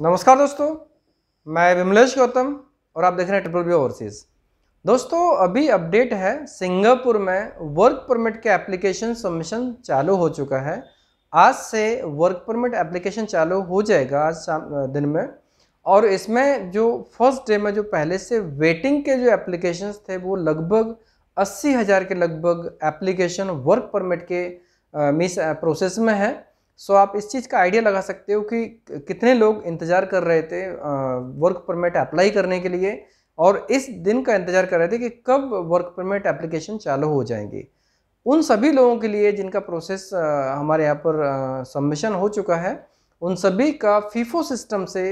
नमस्कार दोस्तों मैं विमलेश गौतम और आप देख रहे हैं ट्रिपल बी ओवरसीज दोस्तों अभी अपडेट है सिंगापुर में वर्क परमिट के एप्लीकेशन सबमिशन चालू हो चुका है आज से वर्क परमिट एप्लीकेशन चालू हो जाएगा आज शाम दिन में और इसमें जो फर्स्ट डे में जो पहले से वेटिंग के जो एप्लीकेशन थे वो लगभग अस्सी हज़ार के लगभग एप्लीकेशन वर्क परमिट के मिस प्रोसेस में है सो आप इस चीज़ का आइडिया लगा सकते हो कि कितने लोग इंतज़ार कर रहे थे वर्क परमिट अप्लाई करने के लिए और इस दिन का इंतज़ार कर रहे थे कि कब वर्क परमिट एप्लीकेशन चालू हो जाएंगी उन सभी लोगों के लिए जिनका प्रोसेस हमारे यहाँ पर सबमिशन हो चुका है उन सभी का फीफो सिस्टम से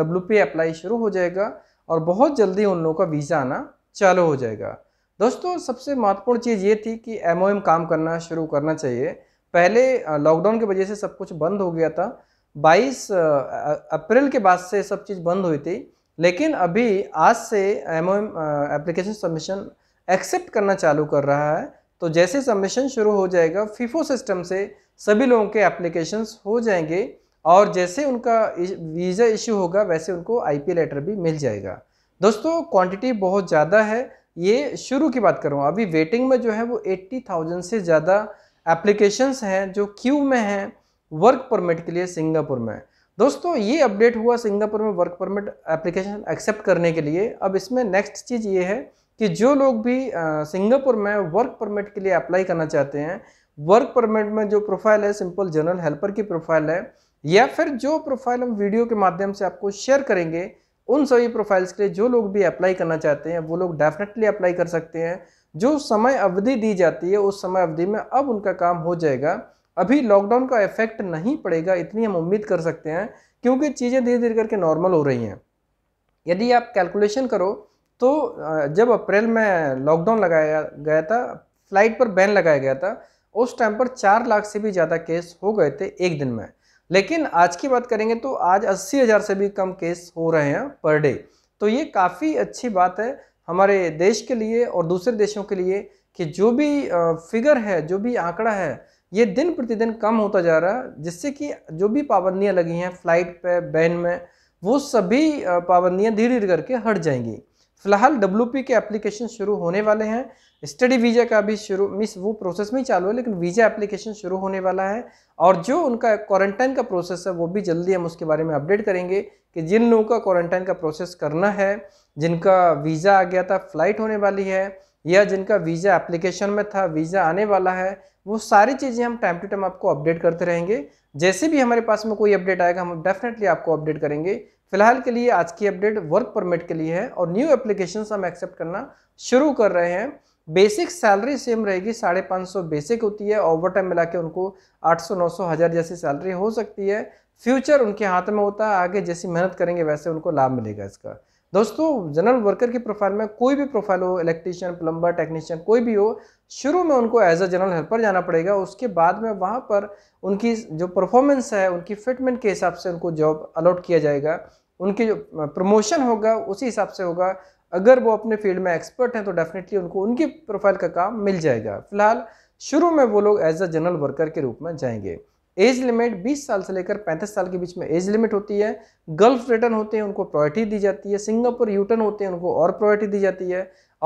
डब्ल्यू पी अप्लाई शुरू हो जाएगा और बहुत जल्दी उन लोगों का वीज़ा आना चालू हो जाएगा दोस्तों सबसे महत्वपूर्ण चीज़ ये थी कि एम काम करना शुरू करना चाहिए पहले लॉकडाउन की वजह से सब कुछ बंद हो गया था 22 अप्रैल के बाद से सब चीज़ बंद हुई थी लेकिन अभी आज से M O M application submission accept करना चालू कर रहा है तो जैसे सबमिशन शुरू हो जाएगा फीफो सिस्टम से सभी लोगों के एप्लीकेशंस हो जाएंगे और जैसे उनका वीज़ा इशू होगा वैसे उनको आई लेटर भी मिल जाएगा दोस्तों क्वांटिटी बहुत ज़्यादा है ये शुरू की बात करूँ अभी वेटिंग में जो है वो एट्टी थाउजेंड से ज़्यादा एप्लीकेशंस हैं जो क्यू में हैं वर्क परमिट के लिए सिंगापुर में दोस्तों ये अपडेट हुआ सिंगापुर में वर्क परमिट एप्लीकेशन एक्सेप्ट करने के लिए अब इसमें नेक्स्ट चीज़ ये है कि जो लोग भी सिंगापुर में वर्क परमिट के लिए अप्लाई करना चाहते हैं वर्क परमिट में जो प्रोफाइल है सिंपल जनरल हेल्पर की प्रोफाइल है या फिर जो प्रोफाइल हम वीडियो के माध्यम से आपको शेयर करेंगे उन सभी प्रोफाइल्स के लिए जो लोग भी अप्लाई करना चाहते हैं वो लोग डेफिनेटली अप्लाई कर सकते हैं जो समय अवधि दी जाती है उस समय अवधि में अब उनका काम हो जाएगा अभी लॉकडाउन का इफेक्ट नहीं पड़ेगा इतनी हम उम्मीद कर सकते हैं क्योंकि चीज़ें धीरे धीरे करके नॉर्मल हो रही हैं यदि आप कैलकुलेशन करो तो जब अप्रैल में लॉकडाउन लगाया गया था फ्लाइट पर बैन लगाया गया था उस टाइम पर चार लाख से भी ज़्यादा केस हो गए थे एक दिन में लेकिन आज की बात करेंगे तो आज अस्सी हज़ार से भी कम केस हो रहे हैं पर डे तो ये काफ़ी अच्छी बात है हमारे देश के लिए और दूसरे देशों के लिए कि जो भी फिगर है जो भी आंकड़ा है ये दिन प्रतिदिन कम होता जा रहा है जिससे कि जो भी पाबंदियाँ लगी हैं फ्लाइट पे बैन में वो सभी पाबंदियाँ धीरे धीरे करके हट जाएंगी फिलहाल डब्ल्यू के एप्लीकेशन शुरू होने वाले हैं स्टडी वीज़ा का भी शुरू मिस वो प्रोसेस में चालू है लेकिन वीज़ा एप्लीकेशन शुरू होने वाला है और जो उनका क्वारंटाइन का प्रोसेस है वो भी जल्दी हम उसके बारे में अपडेट करेंगे कि जिन लोगों का क्वारंटाइन का प्रोसेस करना है जिनका वीज़ा आ गया था फ्लाइट होने वाली है या जिनका वीज़ा एप्लीकेशन में था वीज़ा आने वाला है वो सारी चीज़ें हम टाइम टू टाइम आपको अपडेट करते रहेंगे जैसे भी हमारे पास में कोई अपडेट आएगा हम डेफिनेटली आपको अपडेट करेंगे फिलहाल के लिए आज की अपडेट वर्क परमिट के लिए है और न्यू एप्लीकेशन हम एक्सेप्ट करना शुरू कर रहे हैं बेसिक सैलरी सेम रहेगी साढ़े पाँच सौ बेसिक होती है ओवर टाइम मिला के उनको आठ सौ नौ सौ हज़ार जैसी सैलरी हो सकती है फ्यूचर उनके हाथ में होता है आगे जैसी मेहनत करेंगे वैसे उनको लाभ मिलेगा इसका दोस्तों जनरल वर्कर की प्रोफाइल में कोई भी प्रोफाइल हो इलेक्ट्रीशियन प्लम्बर टेक्नीशियन कोई भी हो शुरू में उनको एज अ जनरल हेल्पर जाना पड़ेगा उसके बाद में वहाँ पर उनकी जो परफॉर्मेंस है उनकी फिटमेंट के हिसाब से उनको जॉब अलॉट किया जाएगा उनकी जो प्रमोशन होगा उसी हिसाब से होगा अगर वो अपने फील्ड में एक्सपर्ट हैं तो डेफिनेटली उनको उनकी प्रोफाइल का काम मिल जाएगा फिलहाल शुरू में वो लोग एज अ जनरल वर्कर के रूप में जाएंगे एज लिमिट 20 साल से लेकर 35 साल के बीच में एज लिमिट होती है गल्फ रिटर्न होते हैं उनको प्रायोरिटी दी जाती है सिंगापुर यूटर्न होते हैं उनको और प्रायोरिटी दी जाती है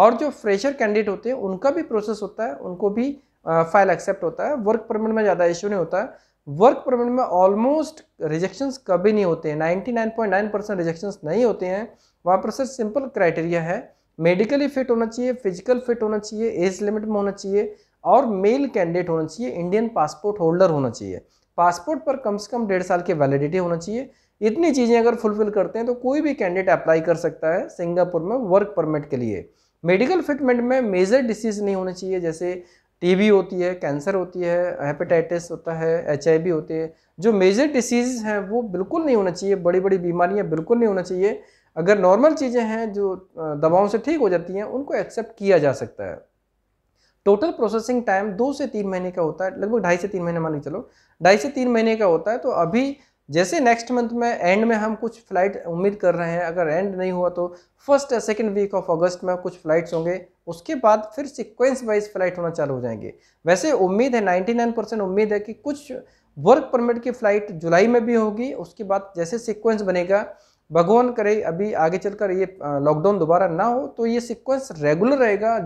और जो फ्रेशर कैंडिडेट होते हैं उनका भी प्रोसेस होता है उनको भी फाइल एक्सेप्ट होता है वर्क परमिट में ज़्यादा इश्यू नहीं होता है वर्क परमिट में ऑलमोस्ट रिजेक्शन कभी नहीं होते हैं नाइन्टी परसेंट नहीं होते हैं वहाँ पर सर सिंपल क्राइटेरिया है मेडिकली फिट होना चाहिए फिजिकल फिट होना चाहिए एज लिमिट में होना चाहिए और मेल कैंडिडेट होना चाहिए इंडियन पासपोर्ट होल्डर होना चाहिए पासपोर्ट पर कम से कम डेढ़ साल की वैलिडिटी होना चाहिए इतनी चीज़ें अगर फुलफिल करते हैं तो कोई भी कैंडिडेट अप्लाई कर सकता है सिंगापुर में वर्क परमिट के लिए मेडिकल फिटमेंट में मेजर डिसीज़ नहीं होनी चाहिए जैसे टीबी होती है कैंसर होती है हेपेटाइटिस होता है एच होती है जो मेजर डिसीज़ हैं वो बिल्कुल नहीं होना चाहिए बड़ी बड़ी बीमारियाँ बिल्कुल नहीं होना चाहिए अगर नॉर्मल चीज़ें हैं जो दवाओं से ठीक हो जाती हैं उनको एक्सेप्ट किया जा सकता है टोटल प्रोसेसिंग टाइम दो से तीन महीने का होता है लगभग ढाई से तीन महीने मान चलो ढाई से तीन महीने का होता है तो अभी जैसे नेक्स्ट मंथ में एंड में हम कुछ फ्लाइट उम्मीद कर रहे हैं अगर एंड नहीं हुआ तो फर्स्ट या सेकेंड वीक ऑफ अगस्त में कुछ फ्लाइट्स होंगे उसके बाद फिर सिक्वेंस वाइज फ्लाइट होना चालू हो जाएंगे वैसे उम्मीद है 99 परसेंट उम्मीद है कि कुछ वर्क परमिट की फ़्लाइट जुलाई में भी होगी उसके बाद जैसे सिक्वेंस बनेगा भगवान करे अभी आगे चलकर ये लॉकडाउन दोबारा ना हो तो ये सीक्वेंस रेगुलर रहेगा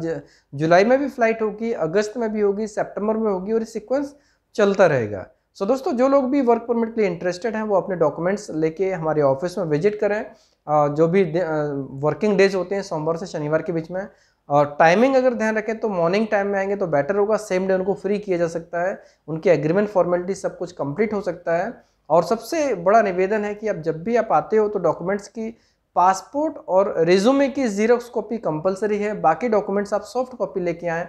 जुलाई में भी फ्लाइट होगी अगस्त में भी होगी सितंबर में होगी और ये सीक्वेंस चलता रहेगा सो so, दोस्तों जो लोग भी वर्क परमिट के लिए इंटरेस्टेड हैं वो अपने डॉक्यूमेंट्स लेके हमारे ऑफिस में विजिट करें जो भी वर्किंग डेज होते हैं सोमवार से शनिवार के बीच में और टाइमिंग अगर ध्यान रखें तो मॉर्निंग टाइम में आएंगे तो बेटर होगा सेम डे उनको फ्री किया जा सकता है उनकी एग्रीमेंट फॉर्मेलिटी सब कुछ कंप्लीट हो सकता है और सबसे बड़ा निवेदन है कि आप जब भी आप आते हो तो डॉक्यूमेंट्स की पासपोर्ट और रिज्यूमे की जीरोक्स कॉपी कंपलसरी है बाकी डॉक्यूमेंट्स आप सॉफ्ट कॉपी लेके आएँ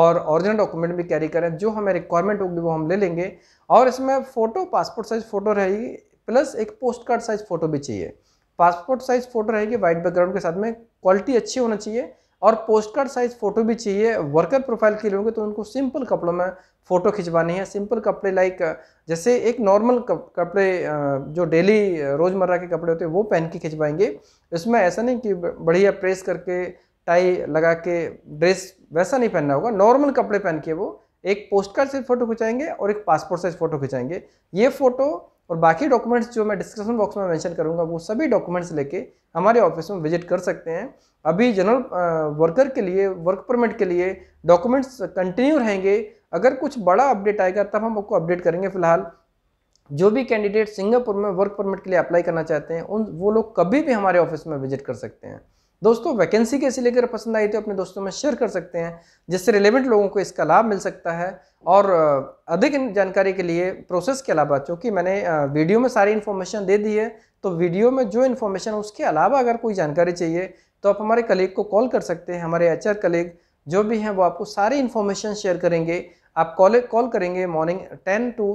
और ओरिजिनल डॉक्यूमेंट भी कैरी करें जो हमें रिक्वायरमेंट होगी वो हम ले लेंगे और इसमें फ़ोटो पासपोर्ट साइज़ फ़ोटो रहेगी प्लस एक पोस्ट कार्ड साइज़ फ़ोटो भी चाहिए पासपोर्ट साइज़ फ़ोटो रहेगी वाइट बैकग्राउंड के साथ में क्वालिटी अच्छी होना चाहिए और पोस्ट कार्ड साइज फ़ोटो भी चाहिए वर्कर प्रोफाइल के लिए तो उनको सिंपल कपड़ों में फ़ोटो खिंचवानी है सिंपल कपड़े लाइक जैसे एक नॉर्मल कपड़े जो डेली रोज़मर्रा के कपड़े होते हैं वो पहन के खिंचवाएंगे इसमें ऐसा नहीं कि बढ़िया प्रेस करके टाई लगा के ड्रेस वैसा नहीं पहनना होगा नॉर्मल कपड़े पहन के वो एक पोस्ट कार्ड साइज फ़ोटो खिंचाएंगे और एक पासपोर्ट साइज फ़ोटो खिंचाएंगे ये फ़ोटो और बाकी डॉक्यूमेंट्स जो मैं डिस्क्रिप्शन बॉक्स में मेंशन करूंगा वो सभी डॉक्यूमेंट्स लेके हमारे ऑफिस में विजिट कर सकते हैं अभी जनरल वर्कर के लिए वर्क परमिट के लिए डॉक्यूमेंट्स कंटिन्यू रहेंगे अगर कुछ बड़ा अपडेट आएगा तब हम आपको अपडेट करेंगे फिलहाल जो भी कैंडिडेट सिंगापुर में वर्क परमिट के लिए अप्लाई करना चाहते हैं उन वो लोग कभी भी हमारे ऑफिस में विजिट कर सकते हैं दोस्तों वैकेंसी कैसी लेकर पसंद आई तो अपने दोस्तों में शेयर कर सकते हैं जिससे रिलेवेंट लोगों को इसका लाभ मिल सकता है और अधिक जानकारी के लिए प्रोसेस के अलावा चूँकि मैंने वीडियो में सारी इन्फॉर्मेशन दे दी है तो वीडियो में जो इन्फॉर्मेशन उसके अलावा अगर कोई जानकारी चाहिए तो आप हमारे कलीग को कॉल कर सकते हैं हमारे एच कलीग जो भी हैं वो आपको सारी इन्फॉर्मेशन शेयर करेंगे आप कॉल कॉल करेंगे morning ten to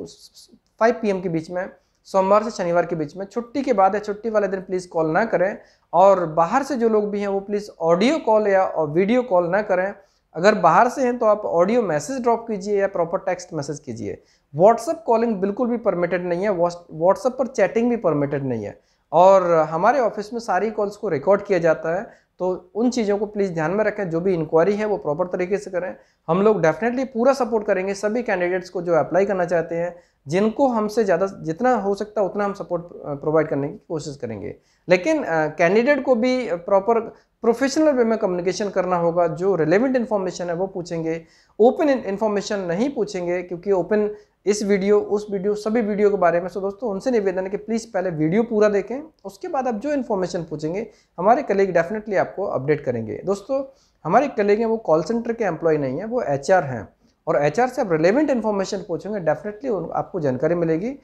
five P के बीच में सोमवार से शनिवार के बीच में छुट्टी के बाद या छुट्टी वाले दिन प्लीज़ कॉल ना करें और बाहर से जो लोग भी हैं वो प्लीज़ ऑडियो कॉल या वीडियो कॉल ना करें अगर बाहर से हैं तो आप ऑडियो मैसेज ड्रॉप कीजिए या प्रॉपर टेक्स्ट मैसेज कीजिए व्हाट्सअप कॉलिंग बिल्कुल भी परमिटेड नहीं है व्हाट्सअप पर चैटिंग भी परमिटेड नहीं है और हमारे ऑफिस में सारी कॉल्स को रिकॉर्ड किया जाता है तो उन चीज़ों को प्लीज़ ध्यान में रखें जो भी इंक्वायरी है वो प्रॉपर तरीके से करें हम लोग डेफिनेटली पूरा सपोर्ट करेंगे सभी कैंडिडेट्स को जो अप्लाई करना चाहते हैं जिनको हमसे ज़्यादा जितना हो सकता है उतना हम सपोर्ट प्रोवाइड करने की कोशिश करेंगे लेकिन कैंडिडेट को भी प्रॉपर प्रोफेशनल वे में कम्युनिकेशन करना होगा जो रिलेवेंट इन्फॉर्मेशन है वो पूछेंगे ओपन इन्फॉर्मेशन नहीं पूछेंगे क्योंकि ओपन इस वीडियो उस वीडियो सभी वीडियो के बारे में सो दोस्तों उनसे निवेदन है कि प्लीज़ पहले वीडियो पूरा देखें उसके बाद आप जो इन्फॉर्मेशन पूछेंगे हमारे कलीग डेफिनेटली आपको अपडेट करेंगे दोस्तों हमारे कलीग हैं वो कॉल सेंटर के एम्प्लॉय नहीं है वो एच हैं और एच से आप रिलेवेंट इन्फॉर्मेशन पूछेंगे डेफिनेटली आपको जानकारी मिलेगी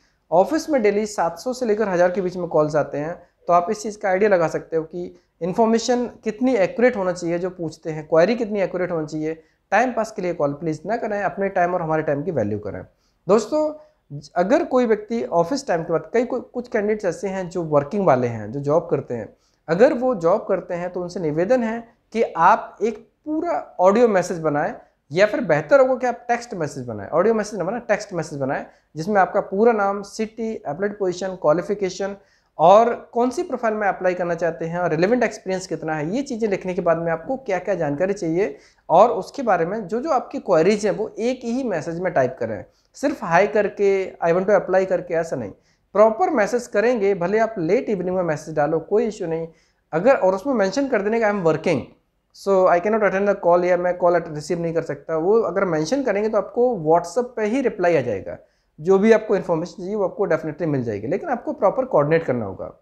ऑफिस में डेली सौ से लेकर हज़ार के बीच में कॉल्स आते हैं तो आप इस चीज़ का आइडिया लगा सकते हो कि इन्फॉर्मेशन कितनी एक्यूरेट होना चाहिए जो पूछते हैं क्वायरी कितनी एक्यूरेट होनी चाहिए टाइम पास के लिए कॉल प्लीज़ ना करें अपने टाइम और हमारे टाइम की वैल्यू करें दोस्तों अगर कोई व्यक्ति ऑफिस टाइम के बाद कई कुछ कैंडिडेट्स ऐसे हैं जो वर्किंग वाले हैं जो जॉब करते हैं अगर वो जॉब करते हैं तो उनसे निवेदन है कि आप एक पूरा ऑडियो मैसेज बनाएं या फिर बेहतर होगा कि आप टेक्स्ट मैसेज बनाएं ऑडियो मैसेज ना बनाए टेक्स्ट मैसेज बनाएं जिसमें आपका पूरा नाम सिटी एप्लेट पोजिशन क्वालिफिकेशन और कौन सी प्रोफाइल में अप्लाई करना चाहते हैं और रिलेवेंट एक्सपीरियंस कितना है ये चीज़ें लिखने के बाद में आपको क्या क्या जानकारी चाहिए और उसके बारे में जो जो आपकी क्वेरीज हैं वो एक ही मैसेज में टाइप करें सिर्फ हाई करके आई वन टू अप्लाई करके ऐसा नहीं प्रॉपर मैसेज करेंगे भले आप लेट इवनिंग में मैसेज डालो कोई इशू नहीं अगर और उसमें मैंशन कर देने का I am working so I cannot attend the call या मैं कॉल रिसीव नहीं कर सकता वो अगर मैंशन करेंगे तो आपको व्हाट्सअप पर ही रिप्लाई आ जाएगा जो भी आपको इन्फॉर्मेशन चाहिए वो आपको डेफिनेटली मिल जाएगी लेकिन आपको प्रॉपर कोऑर्डिनेट करना होगा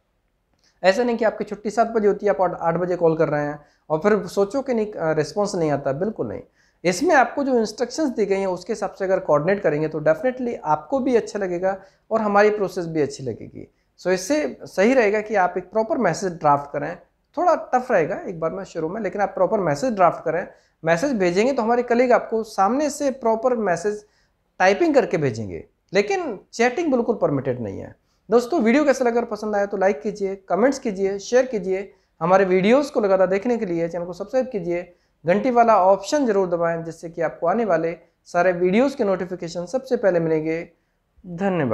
ऐसा नहीं कि आपकी छुट्टी सात बजे होती है आप आठ बजे कॉल कर रहे हैं और फिर सोचो कि नहीं रिस्पॉन्स नहीं आता बिल्कुल नहीं इसमें आपको जो इंस्ट्रक्शंस दी गई हैं उसके हिसाब से अगर कोऑर्डिनेट करेंगे तो डेफिनेटली आपको भी अच्छा लगेगा और हमारी प्रोसेस भी अच्छी लगेगी सो so, इससे सही रहेगा कि आप एक प्रॉपर मैसेज ड्राफ्ट करें थोड़ा टफ रहेगा एक बार में शुरू में लेकिन आप प्रॉपर मैसेज ड्राफ्ट करें मैसेज भेजेंगे तो हमारे कलीग आपको सामने से प्रॉपर मैसेज टाइपिंग करके भेजेंगे लेकिन चैटिंग बिल्कुल परमिटेड नहीं है दोस्तों वीडियो कैसा लगा पसंद आया तो लाइक कीजिए कमेंट्स कीजिए शेयर कीजिए हमारे वीडियोस को लगातार देखने के लिए चैनल को सब्सक्राइब कीजिए घंटी वाला ऑप्शन जरूर दबाएं जिससे कि आपको आने वाले सारे वीडियोस के नोटिफिकेशन सबसे पहले मिलेंगे धन्यवाद